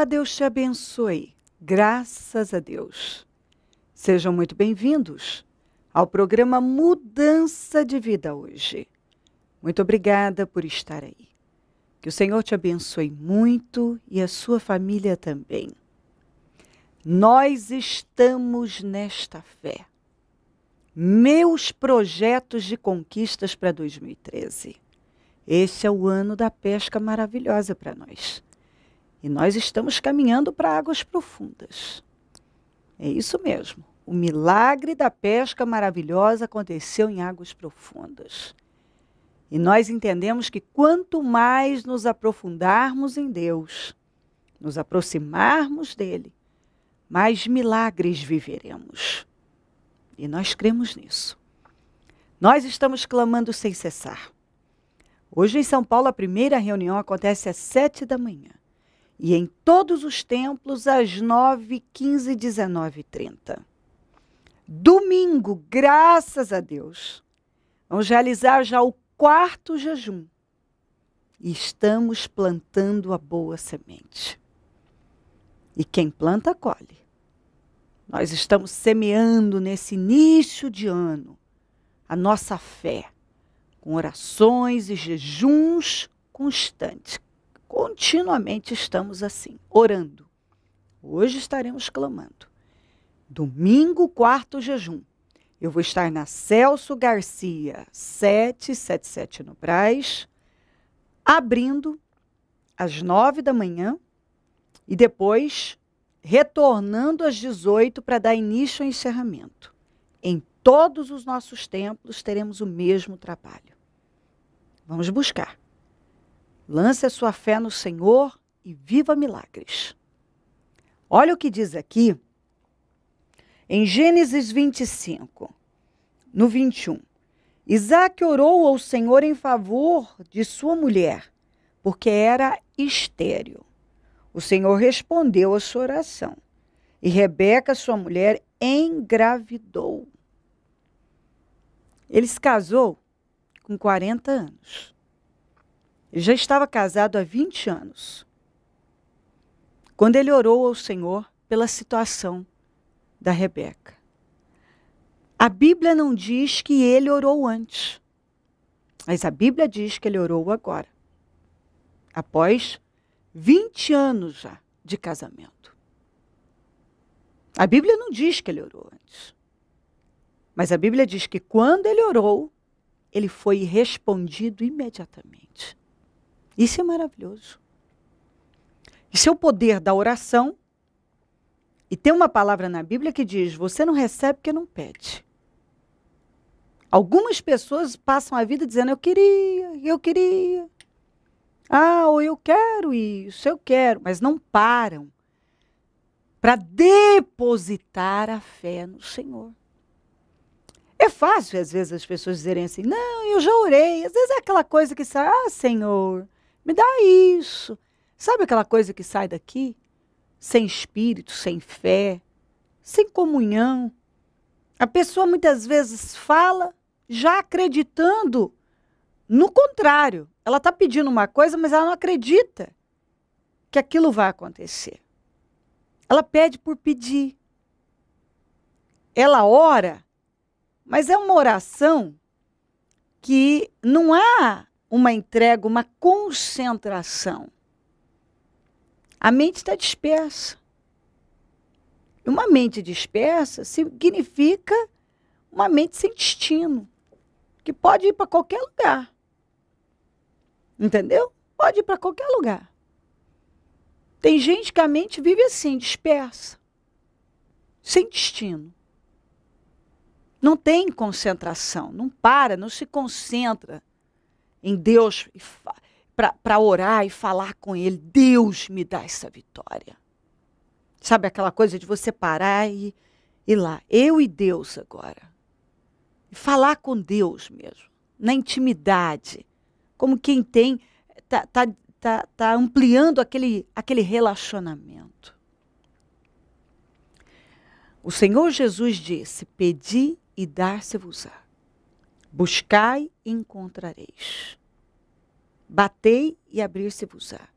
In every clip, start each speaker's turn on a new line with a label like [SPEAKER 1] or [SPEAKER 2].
[SPEAKER 1] Ah, Deus te abençoe. Graças a Deus. Sejam muito bem-vindos ao programa Mudança de Vida hoje. Muito obrigada por estar aí. Que o Senhor te abençoe muito e a sua família também. Nós estamos nesta fé. Meus projetos de conquistas para 2013. Este é o ano da pesca maravilhosa para nós. E nós estamos caminhando para águas profundas. É isso mesmo. O milagre da pesca maravilhosa aconteceu em águas profundas. E nós entendemos que quanto mais nos aprofundarmos em Deus, nos aproximarmos dele, mais milagres viveremos. E nós cremos nisso. Nós estamos clamando sem cessar. Hoje em São Paulo, a primeira reunião acontece às sete da manhã e em todos os templos às 9, 15, 19 e 30. Domingo, graças a Deus, vamos realizar já o quarto jejum. E estamos plantando a boa semente. E quem planta, colhe. Nós estamos semeando nesse início de ano a nossa fé, com orações e jejuns constantes. Continuamente estamos assim, orando. Hoje estaremos clamando. Domingo, quarto jejum. Eu vou estar na Celso Garcia 777 no Braz, abrindo às nove da manhã e depois retornando às 18 para dar início ao encerramento. Em todos os nossos templos teremos o mesmo trabalho. Vamos buscar. Lance a sua fé no Senhor e viva milagres. Olha o que diz aqui em Gênesis 25, no 21. Isaac orou ao Senhor em favor de sua mulher, porque era estéril. O Senhor respondeu a sua oração. E Rebeca, sua mulher, engravidou. Ele se casou com 40 anos já estava casado há 20 anos. Quando ele orou ao Senhor pela situação da Rebeca. A Bíblia não diz que ele orou antes, mas a Bíblia diz que ele orou agora, após 20 anos já de casamento. A Bíblia não diz que ele orou antes, mas a Bíblia diz que quando ele orou, ele foi respondido imediatamente. Isso é maravilhoso. Isso é o poder da oração. E tem uma palavra na Bíblia que diz: você não recebe porque não pede. Algumas pessoas passam a vida dizendo: eu queria, eu queria. Ah, ou eu quero isso, eu quero, mas não param para depositar a fé no Senhor. É fácil, às vezes, as pessoas dizerem assim: não, eu já orei. Às vezes é aquela coisa que sai: ah, Senhor, me dá isso. Sabe aquela coisa que sai daqui? Sem espírito, sem fé, sem comunhão. A pessoa muitas vezes fala já acreditando no contrário. Ela está pedindo uma coisa, mas ela não acredita que aquilo vai acontecer. Ela pede por pedir. Ela ora, mas é uma oração que não há uma entrega, uma concentração. A mente está dispersa. Uma mente dispersa significa uma mente sem destino, que pode ir para qualquer lugar. Entendeu? Pode ir para qualquer lugar. Tem gente que a mente vive assim, dispersa, sem destino. Não tem concentração, não para, não se concentra em Deus para orar e falar com Ele. Deus me dá essa vitória. Sabe aquela coisa de você parar e ir lá, eu e Deus agora. falar com Deus mesmo, na intimidade. Como quem tem, está tá, tá, tá ampliando aquele, aquele relacionamento. O Senhor Jesus disse: Pedi e dar-se-vos-á. Buscai e encontrareis. Batei e abrir-se-vos-á.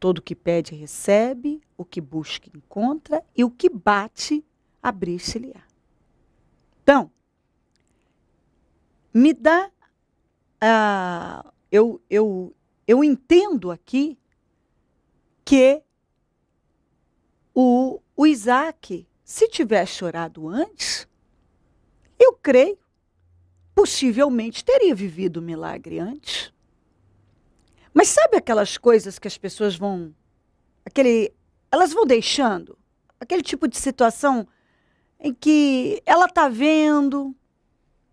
[SPEAKER 1] Todo que pede, recebe, o que busca, encontra, e o que bate, abrir-se-lhe-á. Então, me dá. Uh, eu, eu, eu entendo aqui que o, o Isaac, se tivesse chorado antes, eu creio possivelmente teria vivido o milagre antes. Mas sabe aquelas coisas que as pessoas vão. Aquele, elas vão deixando? Aquele tipo de situação em que ela está vendo,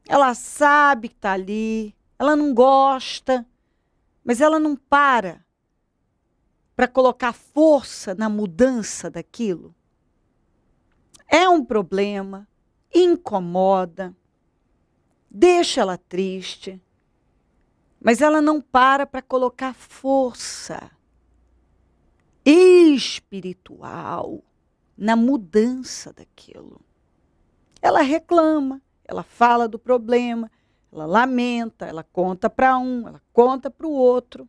[SPEAKER 1] ela sabe que está ali, ela não gosta, mas ela não para para colocar força na mudança daquilo. É um problema, incomoda deixa ela triste, mas ela não para para colocar força espiritual na mudança daquilo. Ela reclama, ela fala do problema, ela lamenta, ela conta para um, ela conta para o outro.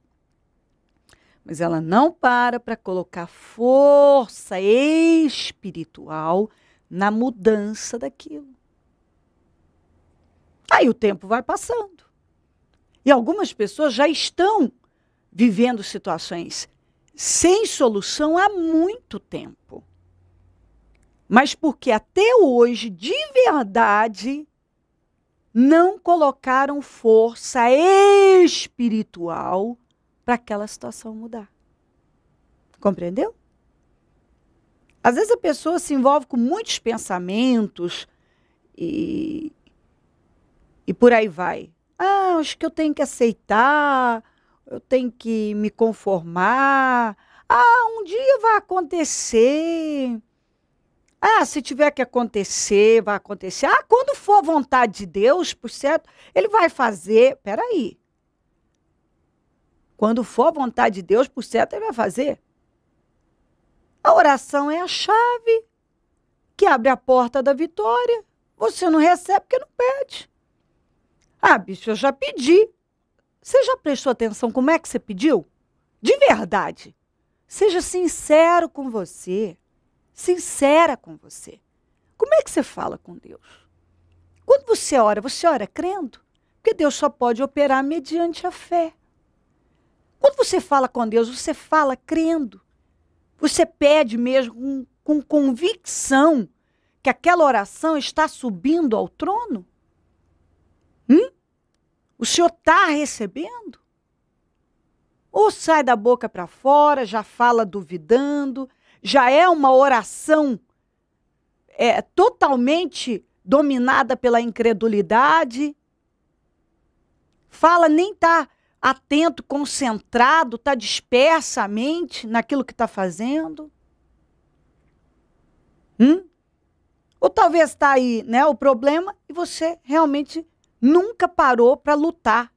[SPEAKER 1] Mas ela não para para colocar força espiritual na mudança daquilo. Aí o tempo vai passando. E algumas pessoas já estão vivendo situações sem solução há muito tempo. Mas porque até hoje, de verdade, não colocaram força espiritual para aquela situação mudar. Compreendeu? Às vezes a pessoa se envolve com muitos pensamentos e e por aí vai. Ah, acho que eu tenho que aceitar, eu tenho que me conformar. Ah, um dia vai acontecer. Ah, se tiver que acontecer, vai acontecer. Ah, quando for vontade de Deus, por certo, ele vai fazer. Peraí. Quando for vontade de Deus, por certo, ele vai fazer. A oração é a chave que abre a porta da vitória. Você não recebe porque não pede. Ah, bicho, eu já pedi. Você já prestou atenção como é que você pediu? De verdade. Seja sincero com você. Sincera com você. Como é que você fala com Deus? Quando você ora, você ora crendo? Porque Deus só pode operar mediante a fé. Quando você fala com Deus, você fala crendo. Você pede mesmo com, com convicção que aquela oração está subindo ao trono? Hum? O senhor está recebendo? Ou sai da boca para fora, já fala duvidando, já é uma oração é, totalmente dominada pela incredulidade. Fala, nem está atento, concentrado, está dispersa a mente naquilo que está fazendo. Hum? Ou talvez está aí né, o problema e você realmente nunca parou para lutar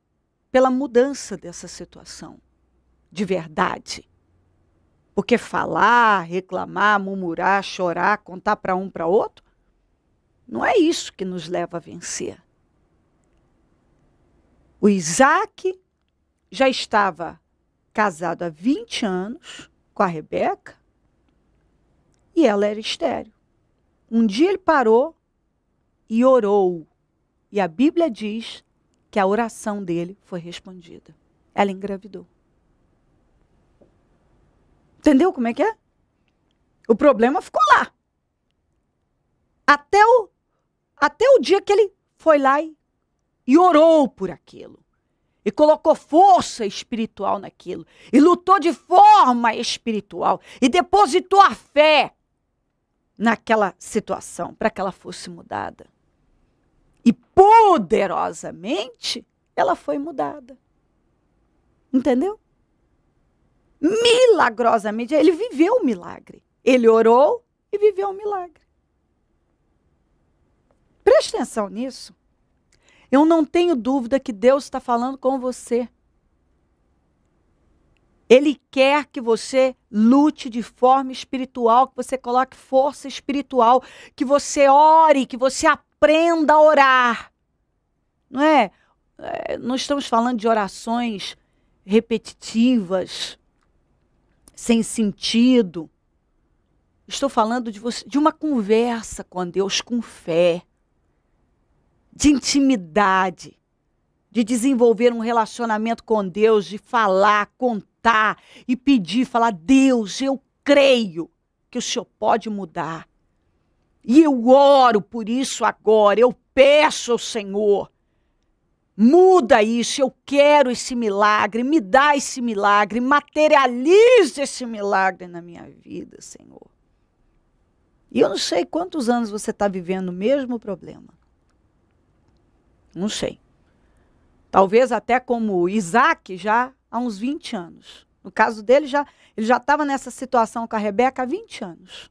[SPEAKER 1] pela mudança dessa situação, de verdade. Porque falar, reclamar, murmurar, chorar, contar para um para outro, não é isso que nos leva a vencer. O Isaac já estava casado há 20 anos com a Rebeca e ela era estéreo. Um dia ele parou e orou e a Bíblia diz que a oração dele foi respondida. Ela engravidou. Entendeu como é que é? O problema ficou lá. Até o, até o dia que ele foi lá e, e orou por aquilo. E colocou força espiritual naquilo. E lutou de forma espiritual. E depositou a fé naquela situação para que ela fosse mudada poderosamente, ela foi mudada. Entendeu? Milagrosamente, ele viveu o milagre. Ele orou e viveu o milagre. Preste atenção nisso. Eu não tenho dúvida que Deus está falando com você. Ele quer que você lute de forma espiritual, que você coloque força espiritual, que você ore, que você aprenda a orar. Não é? é Não estamos falando de orações repetitivas, sem sentido. Estou falando de, você, de uma conversa com Deus com fé, de intimidade, de desenvolver um relacionamento com Deus, de falar, contar levantar e pedir, falar: Deus, eu creio que o Senhor pode mudar. E eu oro por isso agora, eu peço ao Senhor. Muda isso, eu quero esse milagre, me dá esse milagre, materialize esse milagre na minha vida, Senhor. E eu não sei quantos anos você está vivendo o mesmo problema. Não sei. Talvez até como Isaac já há uns 20 anos. No caso dele, já, ele já estava nessa situação com a Rebeca há 20 anos.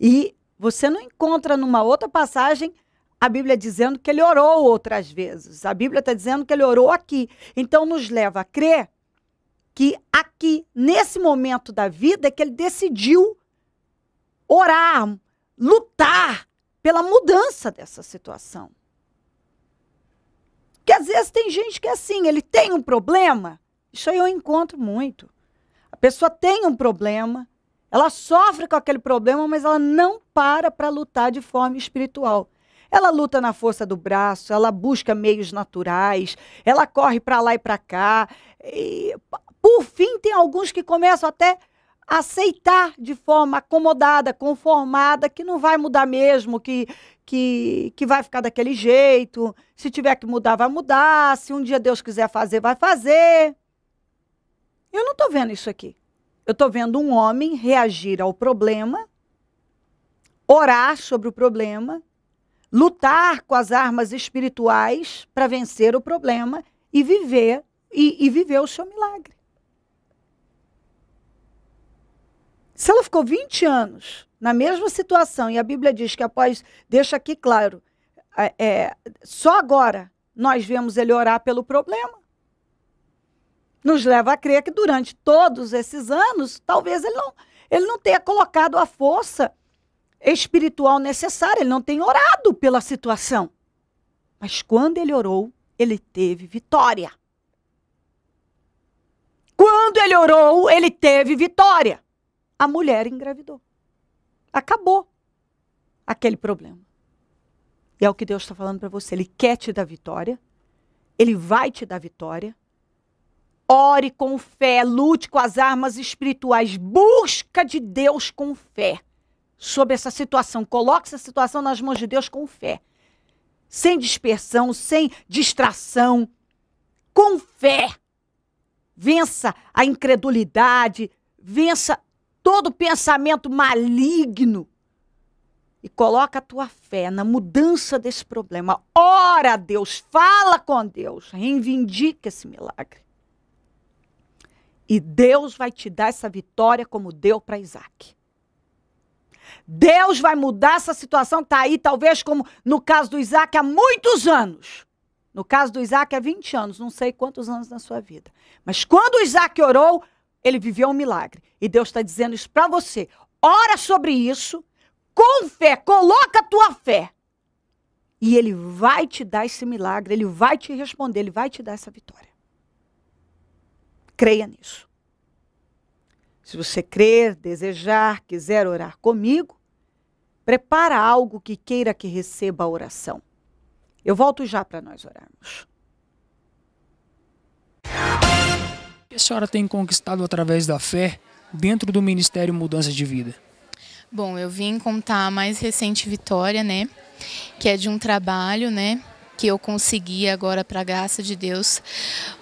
[SPEAKER 1] E você não encontra numa outra passagem a Bíblia dizendo que ele orou outras vezes. A Bíblia está dizendo que ele orou aqui. Então, nos leva a crer que aqui, nesse momento da vida, é que ele decidiu orar, lutar pela mudança dessa situação. Porque às vezes tem gente que é assim, ele tem um problema. Isso aí eu encontro muito. A pessoa tem um problema, ela sofre com aquele problema, mas ela não para para lutar de forma espiritual. Ela luta na força do braço, ela busca meios naturais, ela corre para lá e para cá. E, por fim, tem alguns que começam até aceitar de forma acomodada, conformada, que não vai mudar mesmo, que, que, que vai ficar daquele jeito. Se tiver que mudar, vai mudar. Se um dia Deus quiser fazer, vai fazer. Eu não estou vendo isso aqui. Eu estou vendo um homem reagir ao problema, orar sobre o problema, lutar com as armas espirituais para vencer o problema e viver e, e viver o seu milagre. Se ela ficou 20 anos na mesma situação, e a Bíblia diz que após, deixa aqui claro, é, é, só agora nós vemos ele orar pelo problema. Nos leva a crer que durante todos esses anos, talvez ele não, ele não tenha colocado a força espiritual necessária, ele não tem orado pela situação. Mas quando ele orou, ele teve vitória. Quando ele orou, ele teve vitória a mulher engravidou. Acabou aquele problema. E é o que Deus está falando para você. Ele quer te dar vitória. Ele vai te dar vitória. Ore com fé, lute com as armas espirituais, busca de Deus com fé sobre essa situação. Coloque essa situação nas mãos de Deus com fé. Sem dispersão, sem distração. Com fé. Vença a incredulidade, vença todo pensamento maligno e coloca a tua fé na mudança desse problema. Ora a Deus, fala com Deus, reivindica esse milagre. E Deus vai te dar essa vitória como deu para Isaac. Deus vai mudar essa situação que está aí, talvez como no caso do Isaac, há muitos anos. No caso do Isaac, há 20 anos, não sei quantos anos na sua vida. Mas quando Isaac orou, ele viveu um milagre. E Deus está dizendo isso para você. Ora sobre isso, com fé, coloca a tua fé. E ele vai te dar esse milagre, ele vai te responder, ele vai te dar essa vitória. Creia nisso. Se você crer, desejar, quiser orar comigo, prepara algo que queira que receba a oração. Eu volto já para nós orarmos
[SPEAKER 2] que a senhora tem conquistado através da fé dentro do Ministério Mudança de Vida?
[SPEAKER 3] Bom, eu vim contar a mais recente vitória, né? Que é de um trabalho, né? Que eu consegui agora, para a graça de Deus.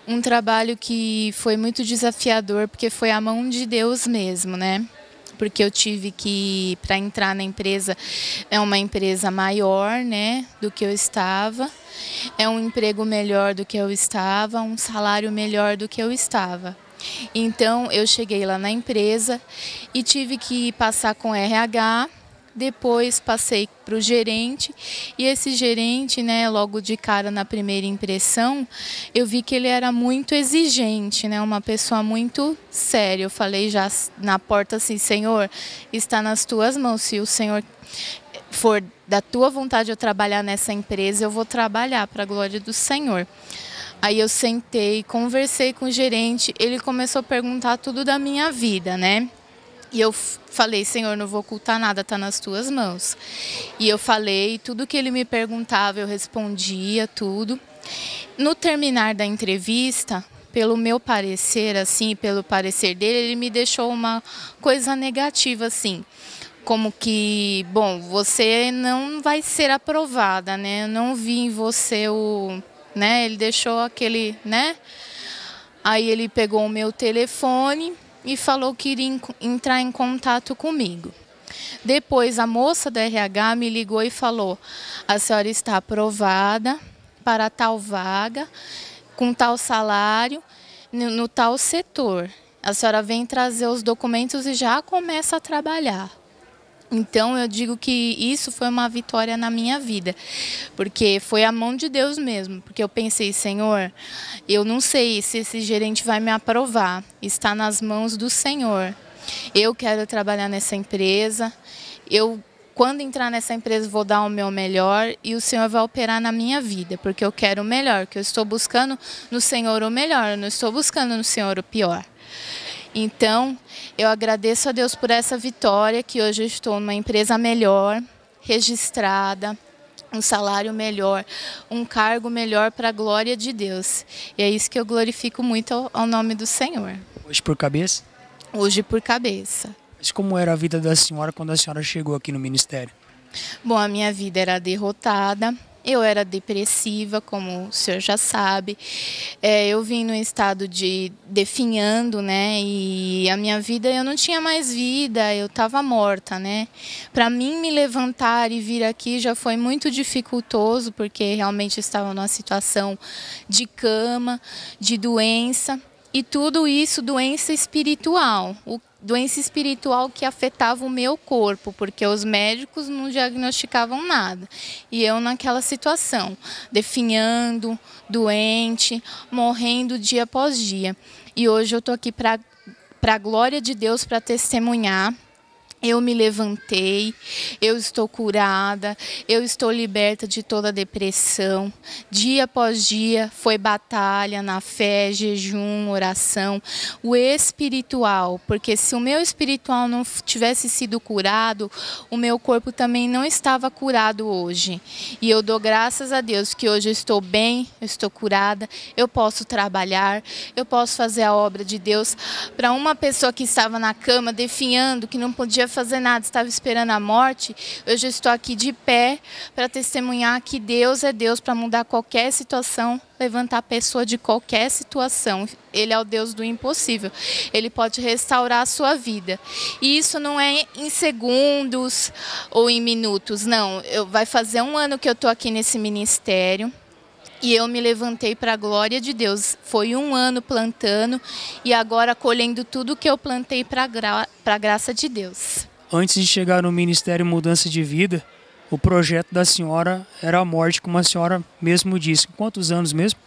[SPEAKER 3] Um trabalho que foi muito desafiador, porque foi a mão de Deus mesmo, né? porque eu tive que, para entrar na empresa, é uma empresa maior né, do que eu estava, é um emprego melhor do que eu estava, um salário melhor do que eu estava. Então eu cheguei lá na empresa e tive que passar com RH depois passei para o gerente e esse gerente, né, logo de cara na primeira impressão, eu vi que ele era muito exigente, né, uma pessoa muito séria. Eu falei já na porta assim, Senhor, está nas tuas mãos. Se o Senhor for da tua vontade eu trabalhar nessa empresa, eu vou trabalhar para a glória do Senhor. Aí eu sentei, conversei com o gerente, ele começou a perguntar tudo da minha vida, né? E eu falei, Senhor, não vou ocultar nada, está nas tuas mãos. E eu falei, tudo que ele me perguntava, eu respondia, tudo. No terminar da entrevista, pelo meu parecer, assim, pelo parecer dele, ele me deixou uma coisa negativa, assim. Como que, bom, você não vai ser aprovada, né? Eu não vi em você o. né? Ele deixou aquele, né? Aí ele pegou o meu telefone e falou que iria entrar em contato comigo. Depois, a moça do RH me ligou e falou: a senhora está aprovada para tal vaga, com tal salário, no, no tal setor. A senhora vem trazer os documentos e já começa a trabalhar. Então eu digo que isso foi uma vitória na minha vida, porque foi a mão de Deus mesmo, porque eu pensei, Senhor, eu não sei se esse gerente vai me aprovar, está nas mãos do Senhor. Eu quero trabalhar nessa empresa, eu quando entrar nessa empresa vou dar o meu melhor e o Senhor vai operar na minha vida, porque eu quero o melhor, que eu estou buscando no Senhor o melhor, eu não estou buscando no Senhor o pior. Então, eu agradeço a Deus por essa vitória, que hoje eu estou numa empresa melhor, registrada, um salário melhor, um cargo melhor para a glória de Deus. E é isso que eu glorifico muito ao, nome do Senhor.
[SPEAKER 2] Hoje por cabeça?
[SPEAKER 3] Hoje por cabeça.
[SPEAKER 2] Mas como era a vida da senhora quando a senhora chegou aqui no ministério?
[SPEAKER 3] Bom, a minha vida era derrotada, eu era depressiva, como o senhor já sabe. É, eu vim no estado de definhando, né? E a minha vida, eu não tinha mais vida, eu estava morta, né? Para mim, me levantar e vir aqui já foi muito dificultoso, porque realmente estava numa situação de cama, de doença. E tudo isso doença espiritual, o doença espiritual que afetava o meu corpo, porque os médicos não diagnosticavam nada. E eu naquela situação, definhando, doente, morrendo dia após dia. E hoje eu estou aqui para a glória de Deus, para testemunhar eu me levantei, eu estou curada, eu estou liberta de toda depressão. Dia após dia foi batalha na fé, jejum, oração, o espiritual, porque se o meu espiritual não tivesse sido curado, o meu corpo também não estava curado hoje. E eu dou graças a Deus que hoje eu estou bem, eu estou curada, eu posso trabalhar, eu posso fazer a obra de Deus para uma pessoa que estava na cama definhando, que não podia fazer nada, estava esperando a morte, hoje eu estou aqui de pé para testemunhar que Deus é Deus para mudar qualquer situação, levantar a pessoa de qualquer situação. Ele é o Deus do impossível. Ele pode restaurar a sua vida. E isso não é em segundos ou em minutos, não. Eu, vai fazer um ano que eu estou aqui nesse ministério. E eu me levantei para a glória de Deus. Foi um ano plantando e agora colhendo tudo que eu plantei para gra a graça de Deus.
[SPEAKER 2] Antes de chegar no Ministério Mudança de Vida, o projeto da senhora era a morte, como a senhora mesmo disse. Quantos anos mesmo?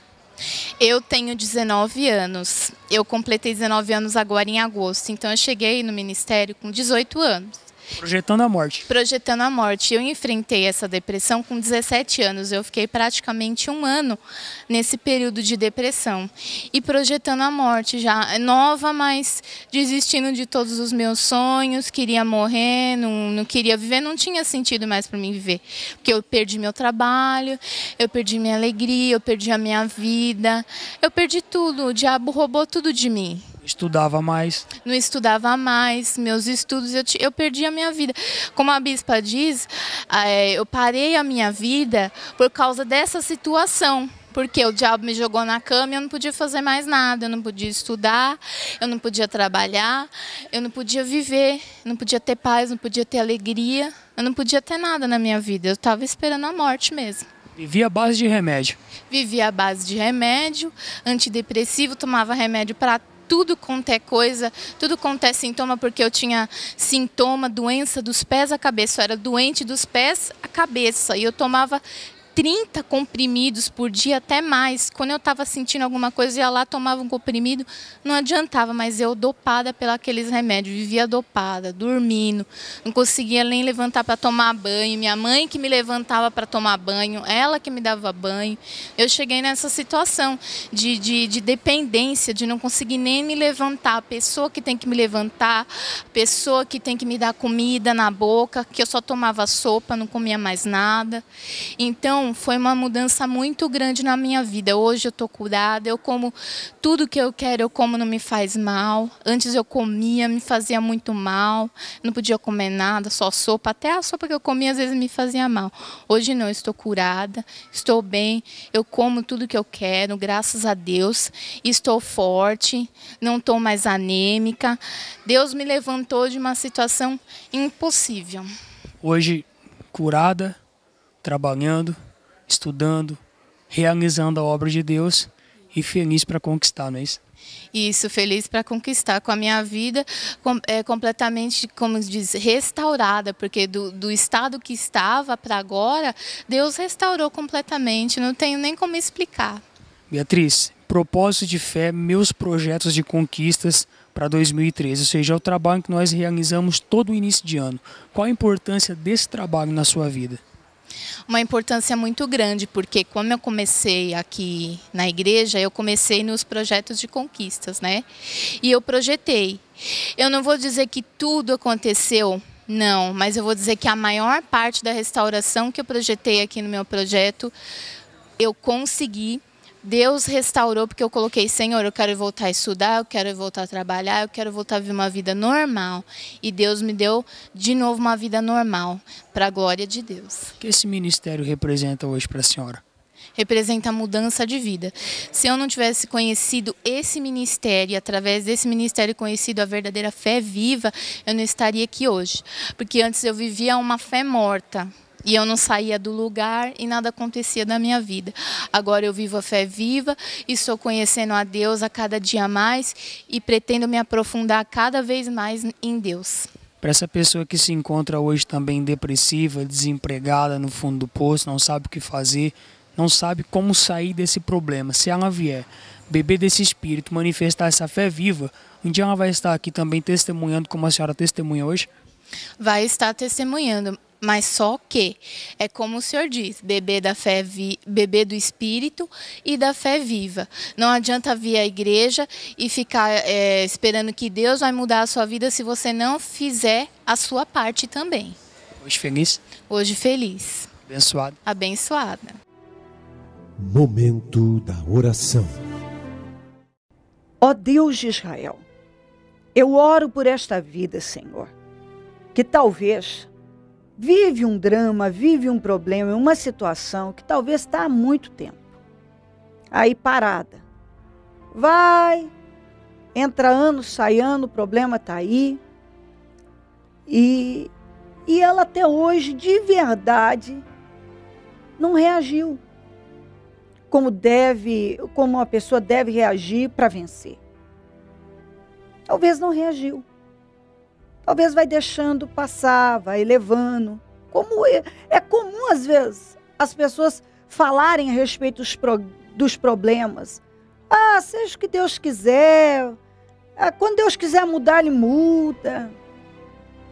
[SPEAKER 3] Eu tenho 19 anos. Eu completei 19 anos agora em agosto, então eu cheguei no ministério com 18 anos.
[SPEAKER 2] Projetando a morte.
[SPEAKER 3] Projetando a morte. Eu enfrentei essa depressão com 17 anos. Eu fiquei praticamente um ano nesse período de depressão. E projetando a morte já. Nova, mas desistindo de todos os meus sonhos. Queria morrer, não, não queria viver. Não tinha sentido mais para mim viver. Porque eu perdi meu trabalho, eu perdi minha alegria, eu perdi a minha vida. Eu perdi tudo. O diabo roubou tudo de mim.
[SPEAKER 2] Estudava mais?
[SPEAKER 3] Não estudava mais. Meus estudos, eu, eu perdi a minha vida. Como a bispa diz, eh, eu parei a minha vida por causa dessa situação porque o diabo me jogou na cama e eu não podia fazer mais nada, eu não podia estudar, eu não podia trabalhar, eu não podia viver, não podia ter paz, não podia ter alegria, eu não podia ter nada na minha vida, eu estava esperando a morte mesmo.
[SPEAKER 2] Vivia a base de remédio?
[SPEAKER 3] Vivia a base de remédio, antidepressivo, tomava remédio para tudo quanto é coisa, tudo quanto é sintoma, porque eu tinha sintoma, doença dos pés à cabeça. Eu era doente dos pés à cabeça. E eu tomava 30 comprimidos por dia, até mais. Quando eu estava sentindo alguma coisa, ia lá, tomava um comprimido, não adiantava, mas eu dopada pelos aqueles remédios, vivia dopada, dormindo, não conseguia nem levantar para tomar banho. Minha mãe que me levantava para tomar banho, ela que me dava banho. Eu cheguei nessa situação de, de, de dependência, de não conseguir nem me levantar. A pessoa que tem que me levantar, a pessoa que tem que me dar comida na boca, que eu só tomava sopa, não comia mais nada. Então, então, foi uma mudança muito grande na minha vida. Hoje eu estou curada, eu como tudo que eu quero, eu como não me faz mal. Antes eu comia, me fazia muito mal, não podia comer nada, só sopa. Até a sopa que eu comia às vezes me fazia mal. Hoje não, estou curada, estou bem, eu como tudo que eu quero, graças a Deus. Estou forte, não estou mais anêmica. Deus me levantou de uma situação impossível.
[SPEAKER 2] Hoje, curada, trabalhando, estudando, realizando a obra de Deus e feliz para conquistar, não é isso?
[SPEAKER 3] Isso, feliz para conquistar com a minha vida com, é, completamente, como diz, restaurada, porque do, do estado que estava para agora, Deus restaurou completamente, não tenho nem como explicar.
[SPEAKER 2] Beatriz, propósito de fé, meus projetos de conquistas para 2013, ou seja, é o trabalho que nós realizamos todo o início de ano. Qual a importância desse trabalho na sua vida?
[SPEAKER 3] uma importância muito grande, porque quando eu comecei aqui na igreja, eu comecei nos projetos de conquistas, né? E eu projetei. Eu não vou dizer que tudo aconteceu, não, mas eu vou dizer que a maior parte da restauração que eu projetei aqui no meu projeto, eu consegui Deus restaurou porque eu coloquei, Senhor, eu quero voltar a estudar, eu quero voltar a trabalhar, eu quero voltar a viver uma vida normal. E Deus me deu de novo uma vida normal, para a glória de Deus. O
[SPEAKER 2] que esse ministério representa hoje para a senhora?
[SPEAKER 3] Representa a mudança de vida. Se eu não tivesse conhecido esse ministério, através desse ministério conhecido a verdadeira fé viva, eu não estaria aqui hoje. Porque antes eu vivia uma fé morta e eu não saía do lugar e nada acontecia na minha vida. Agora eu vivo a fé viva e estou conhecendo a Deus a cada dia mais e pretendo me aprofundar cada vez mais em Deus.
[SPEAKER 2] Para essa pessoa que se encontra hoje também depressiva, desempregada, no fundo do poço, não sabe o que fazer, não sabe como sair desse problema, se ela vier beber desse espírito, manifestar essa fé viva, um dia ela vai estar aqui também testemunhando como a senhora testemunha hoje?
[SPEAKER 3] Vai estar testemunhando, mas só que é como o senhor diz, beber da fé, vi, beber do Espírito e da fé viva. Não adianta vir à igreja e ficar é, esperando que Deus vai mudar a sua vida se você não fizer a sua parte também. Hoje feliz? Hoje feliz. Abençoada. Abençoada.
[SPEAKER 2] Momento da oração.
[SPEAKER 3] Ó Deus de Israel,
[SPEAKER 1] eu oro por esta vida, Senhor, que talvez vive um drama, vive um problema, uma situação que talvez está há muito tempo aí parada. Vai, entra ano, sai ano, o problema está aí. E, e ela até hoje, de verdade, não reagiu como deve, como uma pessoa deve reagir para vencer. Talvez não reagiu talvez vai deixando passar, vai levando. Como é, é comum às vezes as pessoas falarem a respeito dos, pro, dos problemas. Ah, seja o que Deus quiser. Ah, quando Deus quiser mudar, ele muda.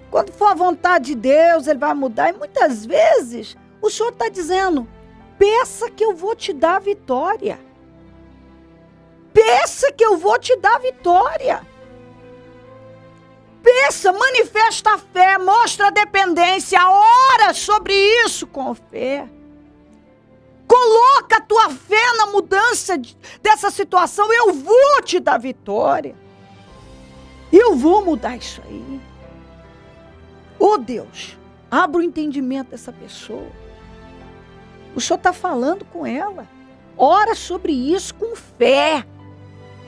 [SPEAKER 1] Quando for a vontade de Deus, ele vai mudar. E muitas vezes o Senhor está dizendo: peça que eu vou te dar vitória. Peça que eu vou te dar vitória. Pensa, manifesta a fé, mostra a dependência, ora sobre isso com fé. Coloca a tua fé na mudança dessa situação. Eu vou te dar vitória. Eu vou mudar isso aí. Oh Deus, abra o entendimento dessa pessoa. O Senhor está falando com ela. Ora sobre isso com fé.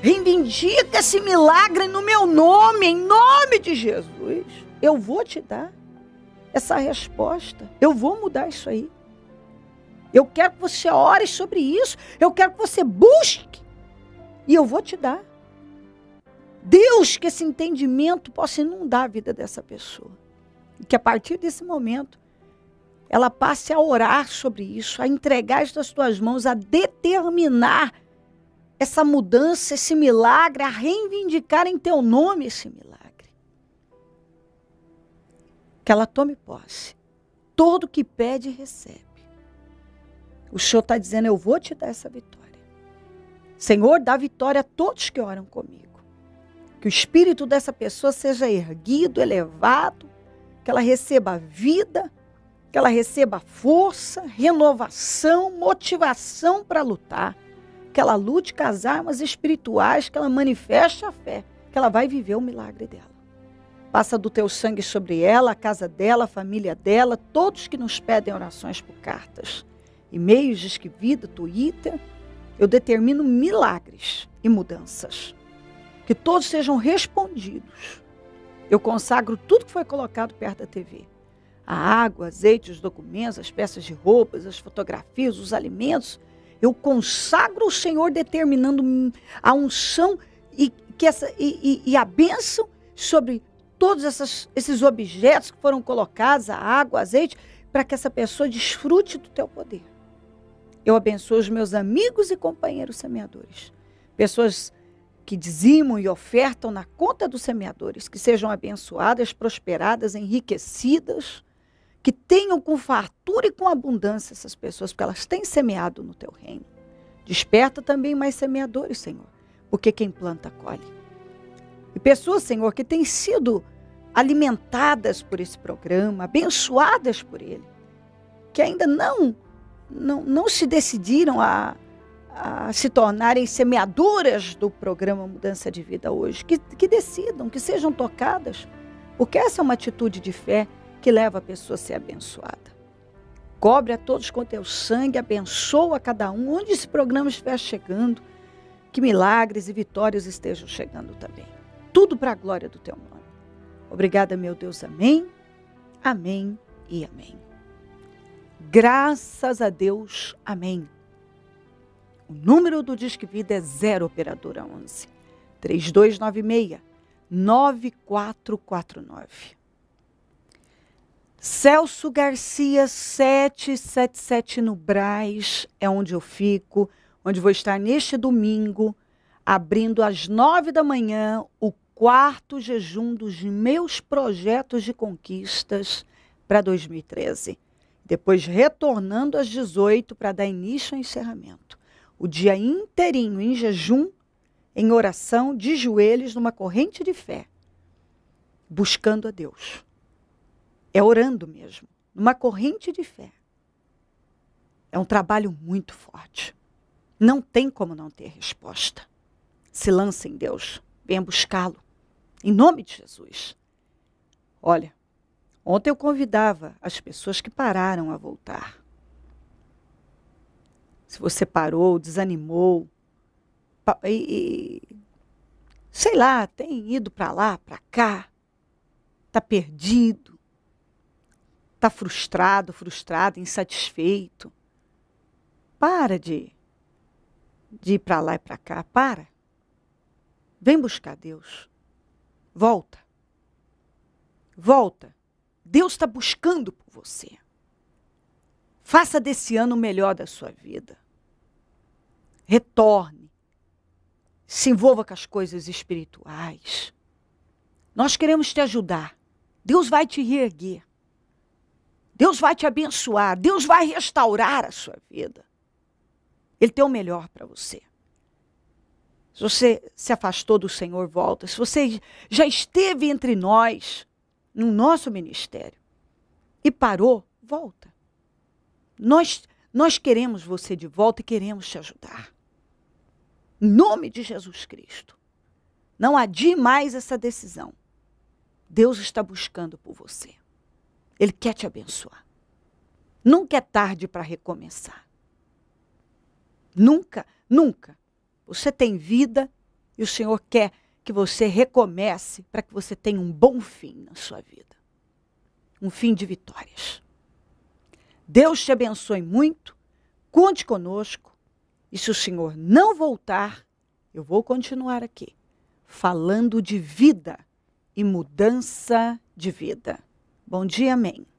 [SPEAKER 1] Reivindica esse milagre no meu nome, em nome de Jesus. Eu vou te dar essa resposta. Eu vou mudar isso aí. Eu quero que você ore sobre isso. Eu quero que você busque. E eu vou te dar. Deus, que esse entendimento possa inundar a vida dessa pessoa. E que a partir desse momento, ela passe a orar sobre isso, a entregar isso nas tuas mãos, a determinar essa mudança, esse milagre, a reivindicar em teu nome esse milagre. Que ela tome posse. Todo que pede, recebe. O Senhor está dizendo: Eu vou te dar essa vitória. Senhor, dá vitória a todos que oram comigo. Que o espírito dessa pessoa seja erguido, elevado, que ela receba vida, que ela receba força, renovação, motivação para lutar que ela lute com as armas espirituais, que ela manifeste a fé, que ela vai viver o milagre dela. Passa do teu sangue sobre ela, a casa dela, a família dela, todos que nos pedem orações por cartas, e-mails, disque Twitter. Eu determino milagres e mudanças. Que todos sejam respondidos. Eu consagro tudo que foi colocado perto da TV. A água, azeite, os documentos, as peças de roupas, as fotografias, os alimentos, eu consagro o Senhor determinando a unção e, que essa, e, e, e a bênção sobre todos essas, esses objetos que foram colocados, a água, o azeite, para que essa pessoa desfrute do teu poder. Eu abençoo os meus amigos e companheiros semeadores. Pessoas que dizimam e ofertam na conta dos semeadores, que sejam abençoadas, prosperadas, enriquecidas que tenham com fartura e com abundância essas pessoas, porque elas têm semeado no teu reino. Desperta também mais semeadores, Senhor, porque quem planta colhe. E pessoas, Senhor, que têm sido alimentadas por esse programa, abençoadas por ele, que ainda não não, não se decidiram a, a se tornarem semeadoras do programa Mudança de Vida hoje, que, que decidam, que sejam tocadas, porque essa é uma atitude de fé que leva a pessoa a ser abençoada. Cobre a todos com teu é sangue, abençoa cada um, onde esse programa estiver chegando, que milagres e vitórias estejam chegando também. Tudo para a glória do teu nome. Obrigada, meu Deus. Amém. Amém e amém. Graças a Deus. Amém. O número do Disque Vida é 0 operadora 11 3296 9449. Celso Garcia 777 no Braz é onde eu fico, onde vou estar neste domingo, abrindo às nove da manhã o quarto jejum dos meus projetos de conquistas para 2013. Depois retornando às 18 para dar início ao encerramento. O dia inteirinho em jejum, em oração, de joelhos, numa corrente de fé, buscando a Deus. É orando mesmo, numa corrente de fé. É um trabalho muito forte. Não tem como não ter resposta. Se lança em Deus, venha buscá-lo. Em nome de Jesus. Olha, ontem eu convidava as pessoas que pararam a voltar. Se você parou, desanimou, e, e, sei lá, tem ido para lá, para cá, está perdido está frustrado, frustrado, insatisfeito. Para de, de ir para lá e para cá. Para. Vem buscar Deus. Volta. Volta. Deus está buscando por você. Faça desse ano o melhor da sua vida. Retorne. Se envolva com as coisas espirituais. Nós queremos te ajudar. Deus vai te reerguer. Deus vai te abençoar, Deus vai restaurar a sua vida. Ele tem o melhor para você. Se você se afastou do Senhor, volta. Se você já esteve entre nós, no nosso ministério, e parou, volta. Nós, nós queremos você de volta e queremos te ajudar. Em nome de Jesus Cristo. Não adie mais essa decisão. Deus está buscando por você. Ele quer te abençoar. Nunca é tarde para recomeçar. Nunca, nunca. Você tem vida e o Senhor quer que você recomece para que você tenha um bom fim na sua vida. Um fim de vitórias. Deus te abençoe muito, conte conosco. E se o Senhor não voltar, eu vou continuar aqui, falando de vida e mudança de vida. Bom dia, amém.